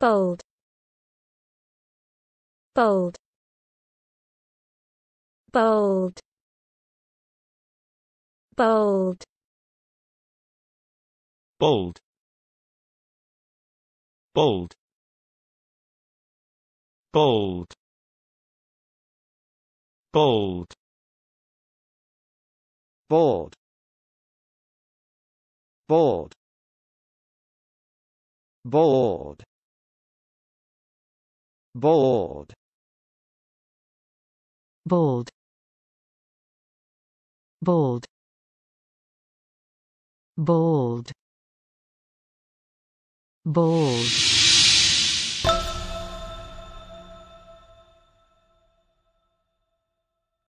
bold bold bold bold bold bold bold bold bold bold bold bold bold bold bold bold